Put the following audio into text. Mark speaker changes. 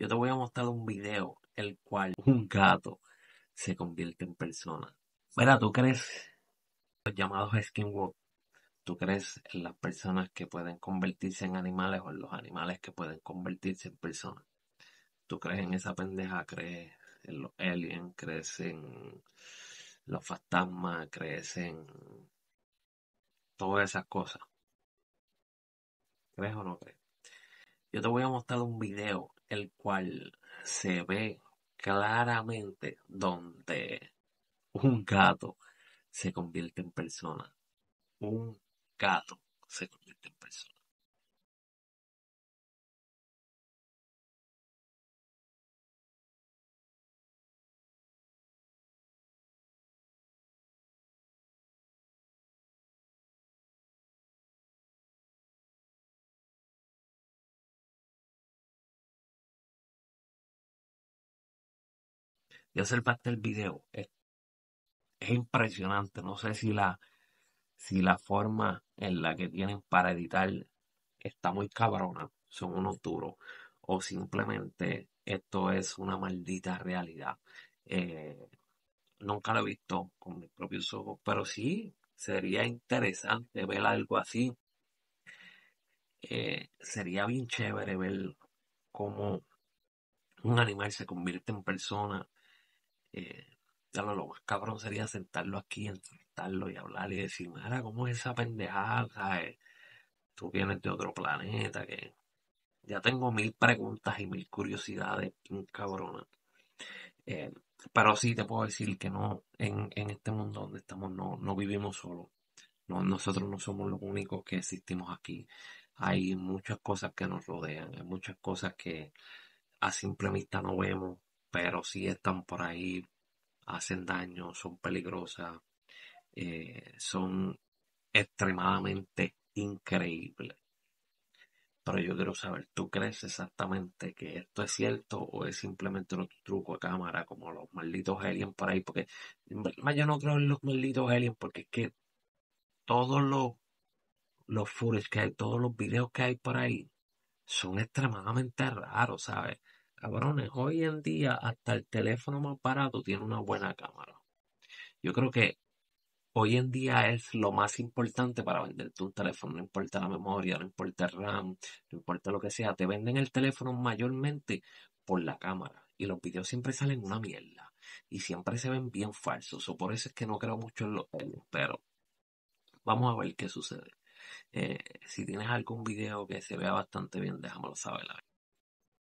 Speaker 1: Yo te voy a mostrar un video el cual un gato se convierte en persona. Mira, ¿tú crees los llamados skinwalk? ¿Tú crees en las personas que pueden convertirse en animales o en los animales que pueden convertirse en personas? ¿Tú crees en esa pendeja? ¿Crees en los aliens? ¿Crees en los fantasmas? ¿Crees en todas esas cosas? ¿Crees o no crees? Yo te voy a mostrar un video el cual se ve claramente donde un gato se convierte en persona. Un gato se convierte en persona. Ya parte del video. Es, impresionante. No sé si la, si la forma en la que tienen para editar está muy cabrona. Son unos duros. O simplemente esto es una maldita realidad. Eh, nunca lo he visto con mis propios ojos, pero sí sería interesante ver algo así. Eh, sería bien chévere ver cómo un animal se convierte en persona eh, ya lo lo más cabrón sería sentarlo aquí, sentarlo y hablar y decir, mira, ¿cómo es esa pendejada? Eh, tú vienes de otro planeta, que ya tengo mil preguntas y mil curiosidades, un cabrón eh, pero sí te puedo decir que no, en, este mundo donde estamos no, no vivimos solos. No, nosotros no somos los únicos que existimos aquí. Hay muchas cosas que nos rodean, hay muchas cosas que a simple vista no vemos, pero si están por ahí, hacen daño, son peligrosas, eh, son extremadamente increíbles. Pero yo quiero saber, ¿tú crees exactamente que esto es cierto o es simplemente un truco de cámara como los malditos aliens por ahí? Porque yo no creo en los malditos aliens porque es que todos los, los que hay, todos los videos que hay por ahí son extremadamente raros, ¿sabes? Cabrones, hoy en día hasta el teléfono más barato tiene una buena cámara. Yo creo que hoy en día es lo más importante para venderte un teléfono. No importa la memoria, no importa el RAM, no importa lo que sea. Te venden el teléfono mayormente por la cámara. Y los videos siempre salen una mierda. Y siempre se ven bien falsos. O por eso es que no creo mucho en los Pero vamos a ver qué sucede. Eh, si tienes algún video que se vea bastante bien, déjamelo saber.